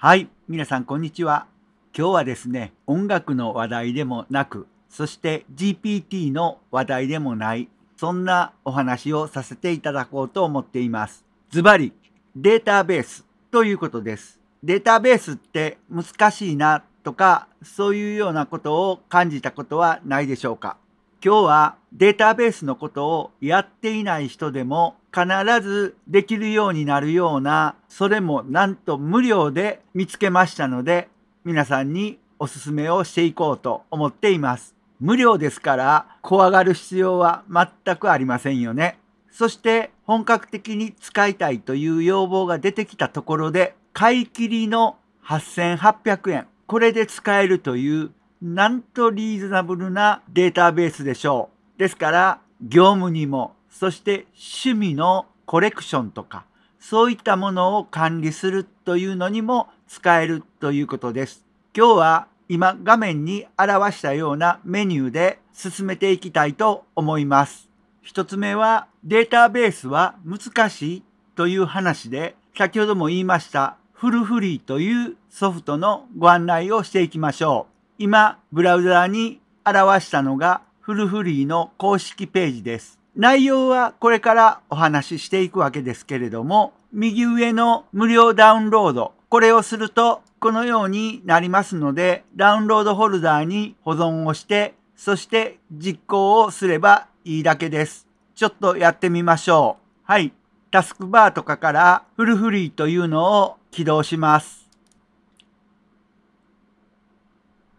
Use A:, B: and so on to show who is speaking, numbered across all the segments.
A: はい、皆さんこんにちは。今日はですね、音楽の話題でもなく、そして GPT の話題でもない、そんなお話をさせていただこうと思っています。ズバリ、データベースということです。データベースって難しいなとか、そういうようなことを感じたことはないでしょうか。今日はデータベースのことをやっていない人でも必ずできるようになるような、それもなんと無料で見つけましたので、皆さんにおすすめをしていこうと思っています。無料ですから怖がる必要は全くありませんよね。そして本格的に使いたいという要望が出てきたところで、買い切りの8800円。これで使えるというなんとリーズナブルなデータベースでしょう。ですから、業務にも、そして趣味のコレクションとか、そういったものを管理するというのにも使えるということです。今日は今画面に表したようなメニューで進めていきたいと思います。一つ目はデータベースは難しいという話で先ほども言いましたフルフリーというソフトのご案内をしていきましょう。今、ブラウザーに表したのがフルフリーの公式ページです。内容はこれからお話ししていくわけですけれども、右上の無料ダウンロード、これをするとこのようになりますので、ダウンロードフォルダーに保存をして、そして実行をすればいいだけです。ちょっとやってみましょう。はい。タスクバーとかからフルフリーというのを起動します。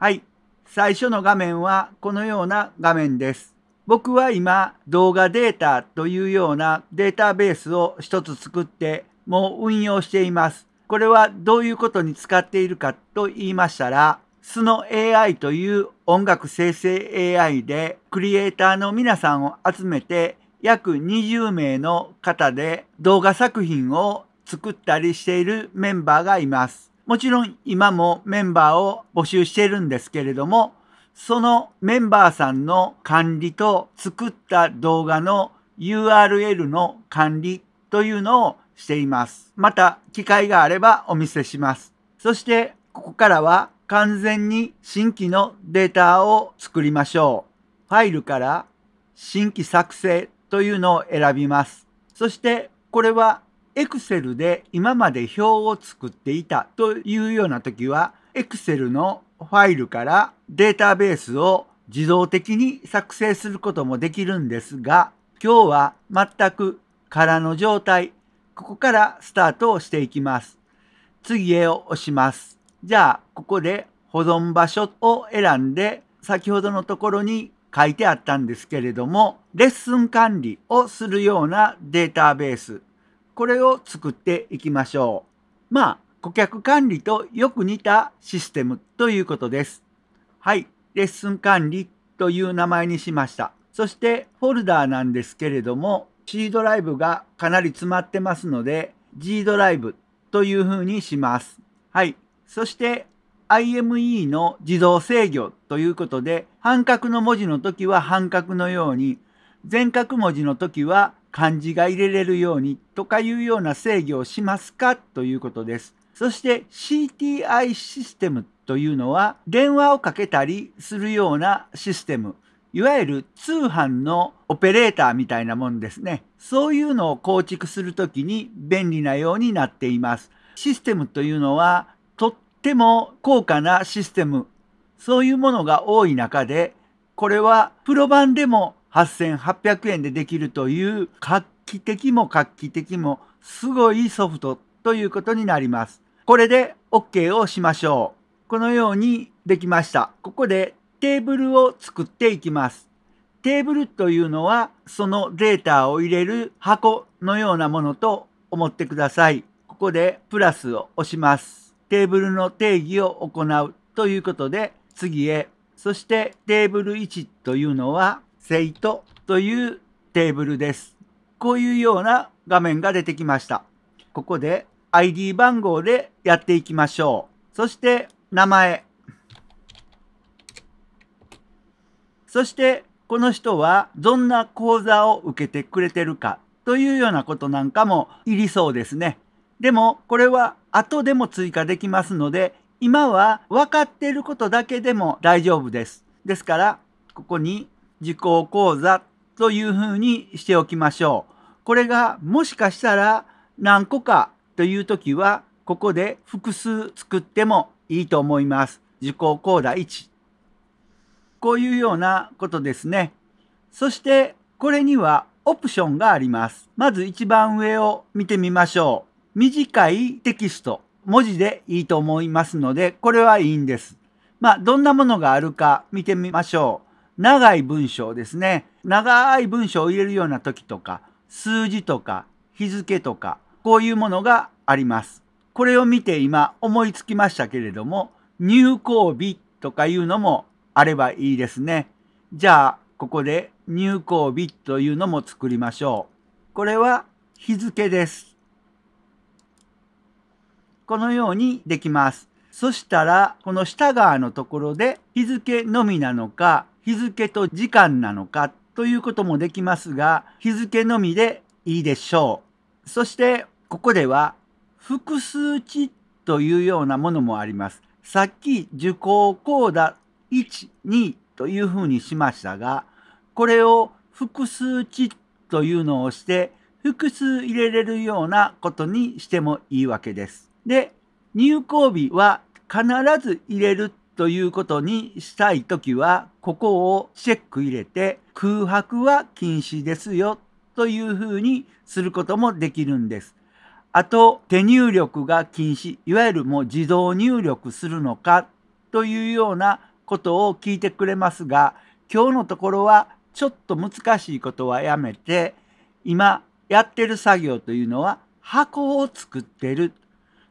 A: はい。最初の画面はこのような画面です。僕は今動画データというようなデータベースを一つ作ってもう運用しています。これはどういうことに使っているかと言いましたら、スの AI という音楽生成 AI でクリエイターの皆さんを集めて約20名の方で動画作品を作ったりしているメンバーがいます。もちろん今もメンバーを募集しているんですけれども、そのメンバーさんの管理と作った動画の URL の管理というのをしています。また機会があればお見せします。そしてここからは完全に新規のデータを作りましょう。ファイルから新規作成というのを選びます。そしてこれは Excel で今まで表を作っていたというような時は Excel のファイルからデータベースを自動的に作成することもできるんですが今日は全く空の状態ここからスタートをしていきます次へを押しますじゃあここで保存場所を選んで先ほどのところに書いてあったんですけれどもレッスン管理をするようなデータベースこれを作っていきましょう。まあ、顧客管理とよく似たシステムということです。はい、レッスン管理という名前にしました。そしてフォルダーなんですけれども C ドライブがかなり詰まってますので G ドライブというふうにします。はい。そして IME の自動制御ということで半角の文字の時は半角のように全角文字の時は漢字が入れれるようにとかいうような制御をしますかということです。そして CTI システムというのは電話をかけたりするようなシステム。いわゆる通販のオペレーターみたいなもんですね。そういうのを構築するときに便利なようになっています。システムというのはとっても高価なシステム。そういうものが多い中で、これはプロ版でも8800円でできるという画期的も画期的もすごいソフトということになります。これで OK をしましょう。このようにできました。ここでテーブルを作っていきます。テーブルというのはそのデータを入れる箱のようなものと思ってください。ここでプラスを押します。テーブルの定義を行うということで次へ。そしてテーブル1というのはセイトというテーブルです。こういうような画面が出てきました。ここで ID 番号でやっていきましょう。そして名前。そしてこの人はどんな講座を受けてくれてるかというようなことなんかもいりそうですね。でもこれは後でも追加できますので今は分かっていることだけでも大丈夫です。ですからここに受講講座というふうにしておきましょう。これがもしかしたら何個かという時はここで複数作ってもいいと思います。受講講座1。こういうようなことですね。そしてこれにはオプションがあります。まず一番上を見てみましょう。短いテキスト。文字でいいと思いますので、これはいいんです。まあ、どんなものがあるか見てみましょう。長い文章ですね。長い文章を入れるような時とか、数字とか、日付とか、こういうものがあります。これを見て今思いつきましたけれども、入校日とかいうのもあればいいですね。じゃあ、ここで入校日というのも作りましょう。これは日付です。このようにできます。そしたら、この下側のところで日付のみなのか、日付と時間なのかということもできますが、日付のみでいいでしょう。そして、ここでは、複数値というようなものもあります。さっき受講コーダ1、2というふうにしましたが、これを複数値というのをして、複数入れれるようなことにしてもいいわけです。で、入校日は必ず入れるということにしたいときは、ここをチェック入れて、空白は禁止ですよというふうにすることもできるんです。あと、手入力が禁止、いわゆるもう自動入力するのかというようなことを聞いてくれますが、今日のところはちょっと難しいことはやめて、今やってる作業というのは箱を作ってる。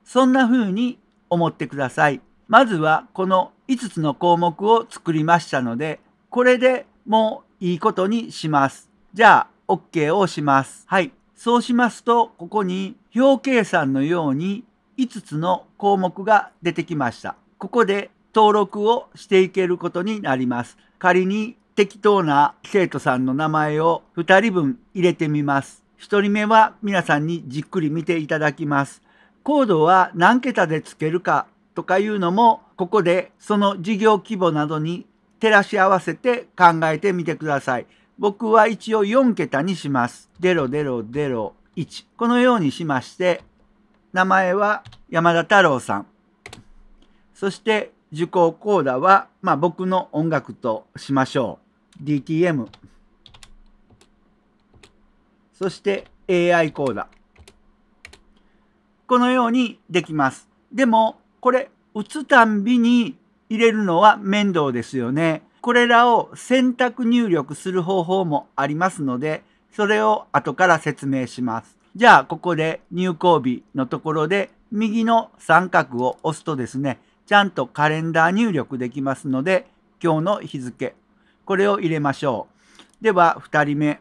A: そんな風に思ってください。まずはこの5つの項目を作りましたので、これでもういいことにします。じゃあ、OK を押します。はい。そうしますと、ここに表計算のように5つの項目が出てきました。ここで登録をしていけることになります。仮に適当な生徒さんの名前を2人分入れてみます。1人目は皆さんにじっくり見ていただきます。コードは何桁でつけるかとかいうのもここでその事業規模などに照らし合わせて考えてみてください。僕は一応4桁にします。0 0デ1。このようにしまして、名前は山田太郎さん。そして受講コーダは、まあ、僕の音楽としましょう。DTM。そして AI コーダ。このようにできます。でも、これ打つたんびに入れるのは面倒ですよね。これらを選択入力する方法もありますので、それを後から説明します。じゃあ、ここで入稿日のところで、右の三角を押すとですね、ちゃんとカレンダー入力できますので、今日の日付、これを入れましょう。では、2人目。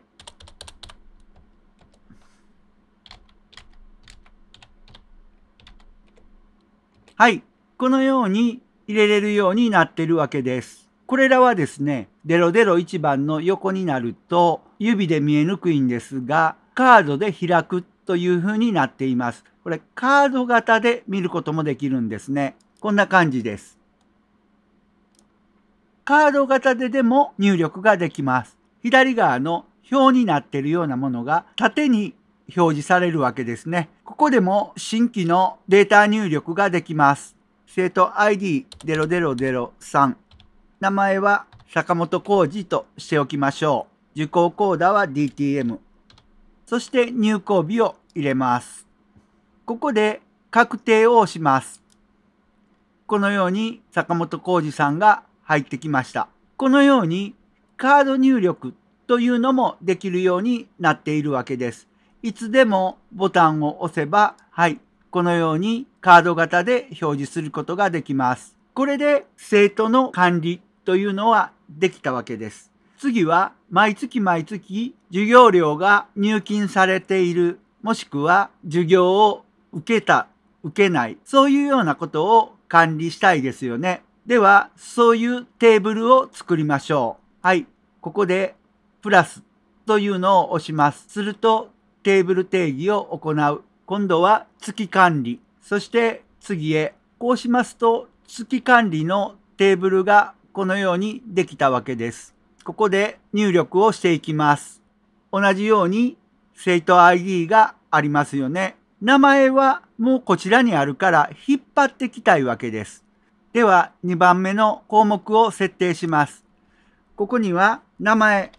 A: はい、このように入れれるようになってるわけです。これらはですね、001番の横になると指で見えにくいんですが、カードで開くという風になっています。これカード型で見ることもできるんですね。こんな感じです。カード型ででも入力ができます。左側の表になっているようなものが縦に表示されるわけですね。ここでも新規のデータ入力ができます。生徒 i d 0 0 0 3名前は坂本浩二としておきましょう受講コーダは DTM そして入校日を入れますここで確定を押しますこのように坂本浩二さんが入ってきましたこのようにカード入力というのもできるようになっているわけですいつでもボタンを押せば、はい、このようにカード型で表示することができます。これで生徒の管理というのはできたわけです。次は毎月毎月授業料が入金されているもしくは授業を受けた受けないそういうようなことを管理したいですよね。ではそういうテーブルを作りましょう。はい、ここでプラスというのを押します。するとテーブル定義を行う今度は月管理、そして次へ。こうしますと、月管理のテーブルがこのようにできたわけです。ここで入力をしていきます。同じように生徒 ID がありますよね。名前はもうこちらにあるから引っ張ってきたいわけです。では2番目の項目を設定します。ここには名前。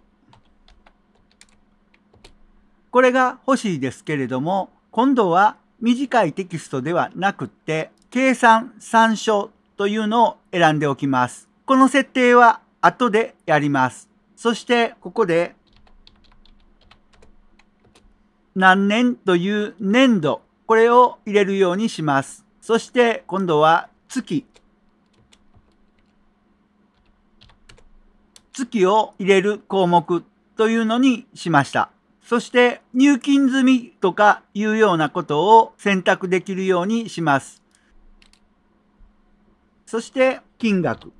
A: これが欲しいですけれども、今度は短いテキストではなくって計算参照というのを選んでおきます。この設定は後でやります。そしてここで何年という年度これを入れるようにします。そして今度は月月を入れる項目というのにしました。そして入金済みとかいうようなことを選択できるようにします。そして金額。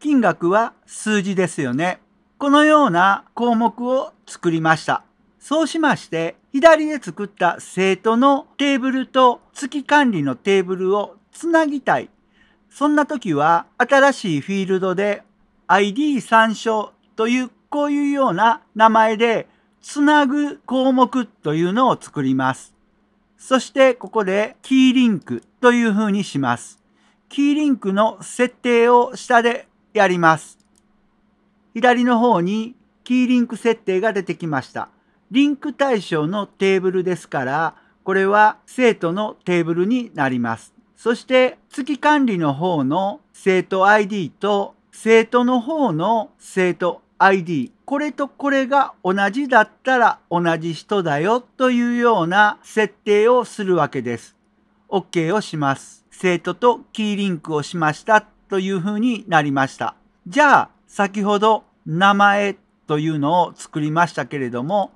A: 金額は数字ですよね。このような項目を作りました。そうしまして、左で作った生徒のテーブルと月管理のテーブルをつなぎたい。そんな時は、新しいフィールドで ID 参照というこういうような名前でつなぐ項目というのを作ります。そしてここでキーリンクというふうにします。キーリンクの設定を下でやります。左の方にキーリンク設定が出てきました。リンク対象のテーブルですから、これは生徒のテーブルになります。そして月管理の方の生徒 ID と生徒の方の生徒 ID これとこれが同じだったら同じ人だよというような設定をするわけです。OK をします。生徒とキーリンクをしましたというふうになりました。じゃあ先ほど名前というのを作りましたけれども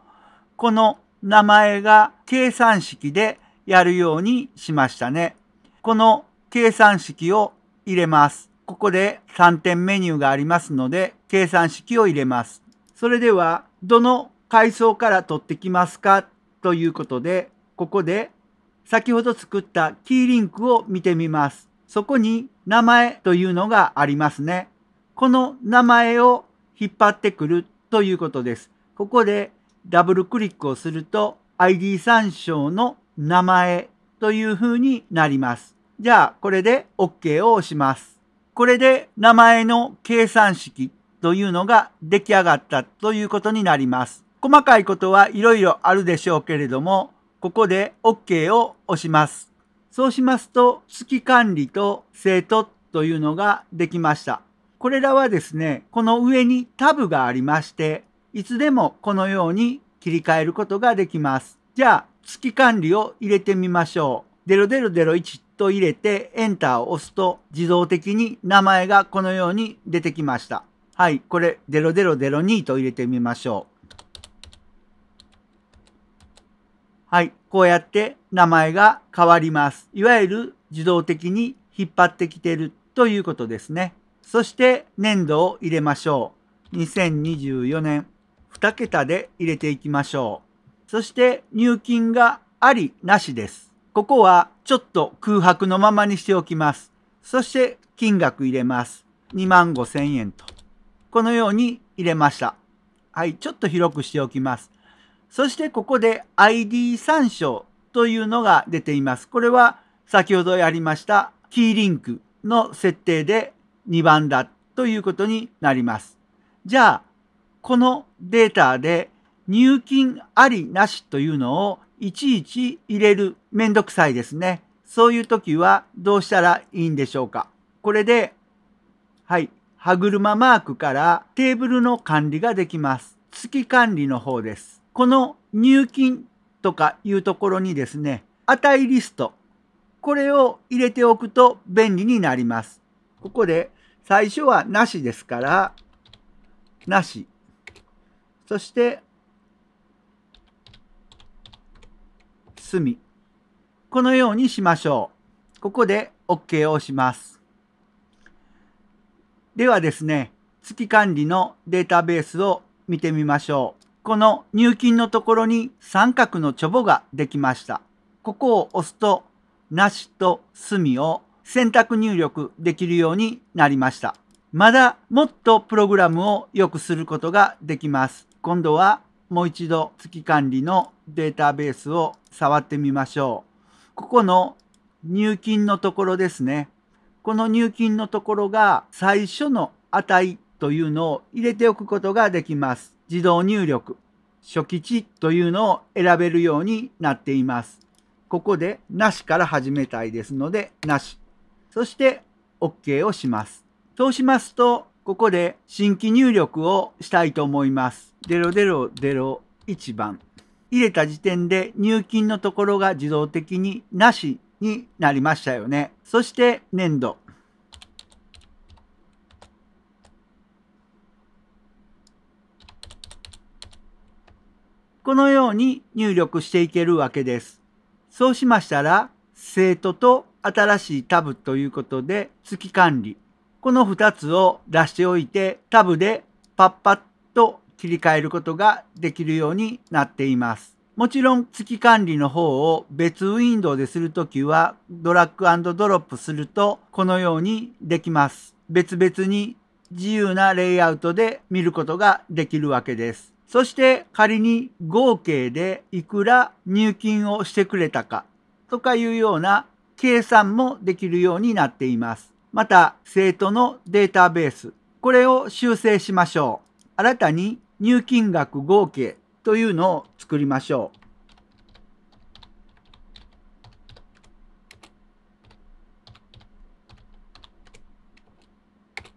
A: この名前が計算式でやるようにしましたね。この計算式を入れます。ここで3点メニューがありますので、計算式を入れます。それでは、どの階層から取ってきますかということで、ここで先ほど作ったキーリンクを見てみます。そこに名前というのがありますね。この名前を引っ張ってくるということです。ここでダブルクリックをすると ID 参照の名前というふうになります。じゃあこれで OK を押します。これで名前の計算式というのが出来上がったということになります。細かいことはいろいろあるでしょうけれども、ここで OK を押します。そうしますと、月管理と生徒というのができました。これらはですね、この上にタブがありまして、いつでもこのように切り替えることができます。じゃあ、月管理を入れてみましょう。0001と入れてエンターを押すと自動的に名前がこのように出てきました。はい、これ0002と入れてみましょう。はい、こうやって名前が変わります。いわゆる自動的に引っ張ってきてるということですね。そして年度を入れましょう。2024年2桁で入れていきましょう。そして入金がありなしです。ここはちょっと空白のままにしておきます。そして金額入れます。2万5千円と。このように入れました。はい、ちょっと広くしておきます。そしてここで ID 参照というのが出ています。これは先ほどやりましたキーリンクの設定で2番だということになります。じゃあ、このデータで入金ありなしというのをいちいち入れるめんどくさいですね。そういう時はどうしたらいいんでしょうか。これで、はい、歯車マークからテーブルの管理ができます。月管理の方です。この入金とかいうところにですね、値リスト、これを入れておくと便利になります。ここで最初はなしですから、なし。そして休み。このようにしましょう。ここで OK を押します。ではですね、月管理のデータベースを見てみましょう。この入金のところに三角のチョボができました。ここを押すと、なしとみを選択入力できるようになりました。まだもっとプログラムを良くすることができます。今度はもう一度月管理のデータベースを触ってみましょう。ここの入金のところですね。この入金のところが最初の値というのを入れておくことができます。自動入力、初期値というのを選べるようになっています。ここでなしから始めたいですので、なし。そして OK をします。そうしますと、ここで新規入力をしたいと思います。0001番。入れた時点で入金のところが自動的になしになりましたよね。そして年度。このように入力していけるわけです。そうしましたら、生徒と新しいタブということで月管理。この2つを出しておいてタブでパッパッと切り替えることができるようになっています。もちろん月管理の方を別ウィンドウでするときはドラッグドロップするとこのようにできます。別々に自由なレイアウトで見ることができるわけです。そして仮に合計でいくら入金をしてくれたかとかいうような計算もできるようになっています。また生徒のデータベース、これを修正しましょう。新たに入金額合計というのを作りましょう。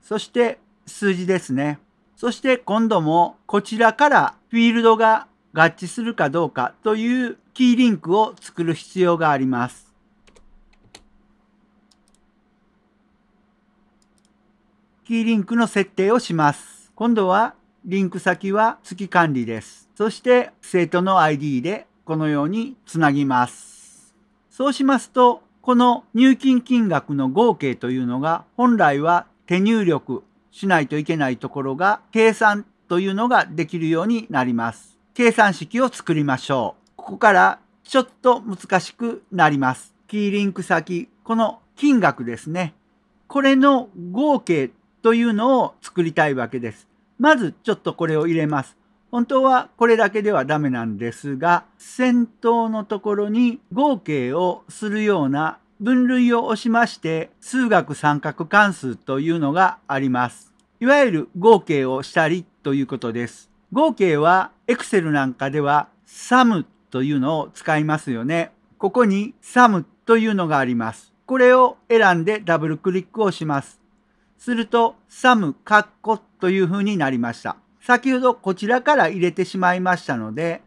A: そして数字ですね。そして今度もこちらからフィールドが合致するかどうかというキーリンクを作る必要があります。キーリンクの設定をします。今度はリンク先は月管理です。そして生徒の ID でこのようにつなぎます。そうしますと、この入金金額の合計というのが本来は手入力しないといけないところが計算というのができるようになります。計算式を作りましょう。ここからちょっと難しくなります。キーリンク先、この金額ですね。これの合計というのを作りたいわけです。まずちょっとこれを入れます。本当はこれだけではダメなんですが、先頭のところに合計をするような分類を押しまして、数学三角関数というのがあります。いわゆる合計をしたりということです。合計は Excel なんかでは SUM というのを使いますよね。ここに SUM というのがあります。これを選んでダブルクリックをします。すると、サム、カッコという風になりました。先ほどこちらから入れてしまいましたので、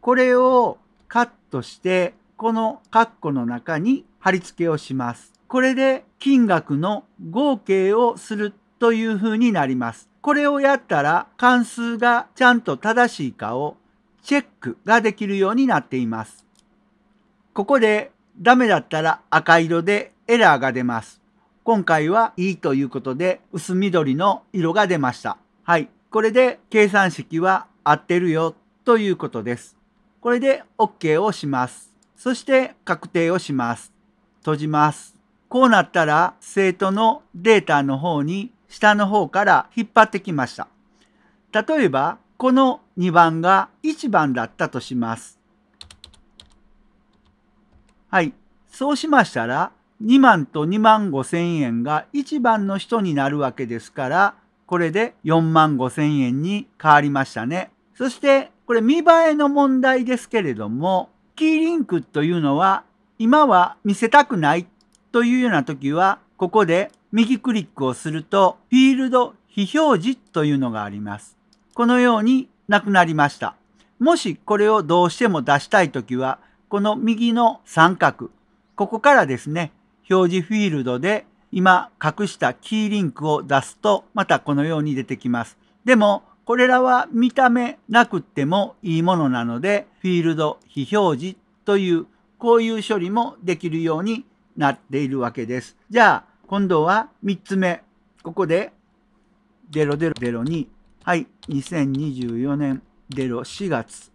A: これをカットして、このカッコの中に貼り付けをします。これで金額の合計をするという風になります。これをやったら関数がちゃんと正しいかをチェックができるようになっています。ここでダメだったら赤色でエラーが出ます。今回はいいということで薄緑の色が出ました。はい。これで計算式は合ってるよということです。これで OK をします。そして確定をします。閉じます。こうなったら生徒のデータの方に下の方から引っ張ってきました。例えばこの2番が1番だったとします。はい。そうしましたら2万と2万5千円が1番の人になるわけですから、これで4万5千円に変わりましたね。そして、これ見栄えの問題ですけれども、キーリンクというのは、今は見せたくないというような時は、ここで右クリックをすると、フィールド非表示というのがあります。このようになくなりました。もしこれをどうしても出したい時は、この右の三角、ここからですね、表示フィールドで今隠したキーリンクを出すとまたこのように出てきます。でもこれらは見た目なくってもいいものなのでフィールド非表示というこういう処理もできるようになっているわけです。じゃあ今度は3つ目。ここで0002はい2024年04月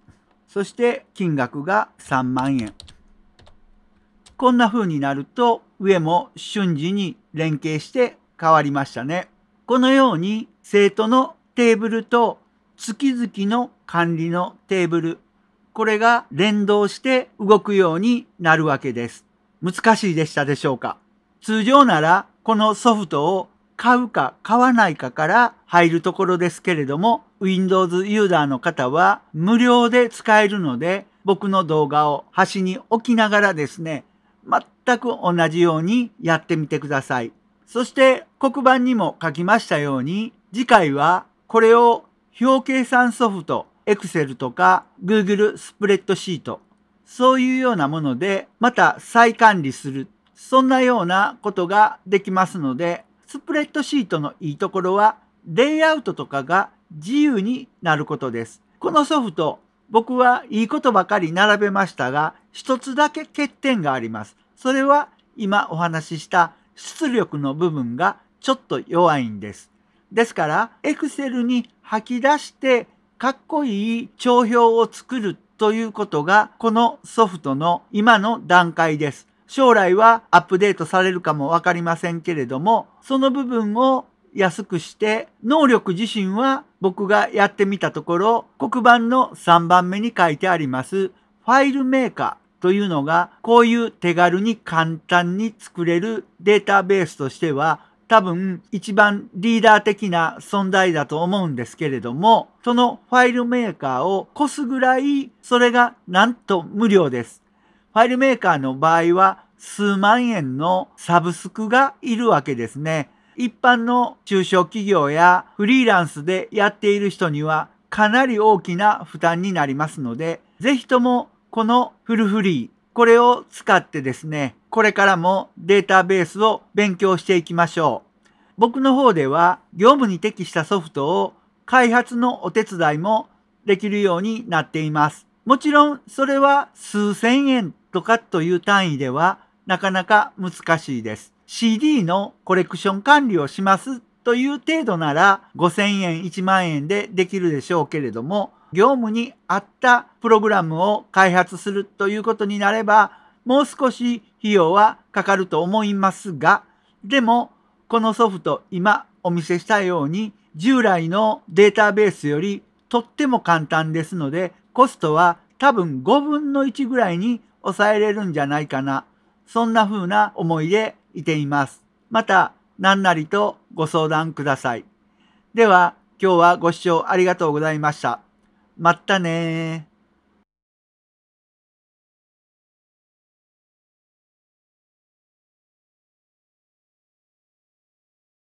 A: そして金額が3万円。こんな風になると上も瞬時に連携して変わりましたね。このように生徒のテーブルと月々の管理のテーブル、これが連動して動くようになるわけです。難しいでしたでしょうか通常ならこのソフトを買うか買わないかから入るところですけれども、Windows ユーザーの方は無料で使えるので、僕の動画を端に置きながらですね、全く同じようにやってみてください。そして黒板にも書きましたように、次回はこれを表計算ソフト、Excel とか Google スプレッドシート、そういうようなものでまた再管理する、そんなようなことができますので、スプレッドシートのいいところは、レイアウトとかが自由になることです。このソフト、僕はいいことばかり並べましたが、一つだけ欠点があります。それは今お話しした出力の部分がちょっと弱いんです。ですから、Excel に吐き出してかっこいい帳表を作るということが、このソフトの今の段階です。将来はアップデートされるかもわかりませんけれども、その部分を安くして、能力自身は僕がやってみたところ、黒板の3番目に書いてあります、ファイルメーカーというのが、こういう手軽に簡単に作れるデータベースとしては、多分一番リーダー的な存在だと思うんですけれども、そのファイルメーカーを越すぐらい、それがなんと無料です。ファイルメーカーの場合は数万円のサブスクがいるわけですね。一般の中小企業やフリーランスでやっている人にはかなり大きな負担になりますので、ぜひともこのフルフリー、これを使ってですね、これからもデータベースを勉強していきましょう。僕の方では業務に適したソフトを開発のお手伝いもできるようになっています。もちろんそれは数千円とかという単位ではなかなか難しいです。CD のコレクション管理をしますという程度なら5000円1万円でできるでしょうけれども業務に合ったプログラムを開発するということになればもう少し費用はかかると思いますがでもこのソフト今お見せしたように従来のデータベースよりとっても簡単ですのでコストは多分5分の1ぐらいに抑えれるんじゃないかなそんな風な思いでいています。また、何なりとご相談ください。では、今日はご視聴ありがとうございました。まったね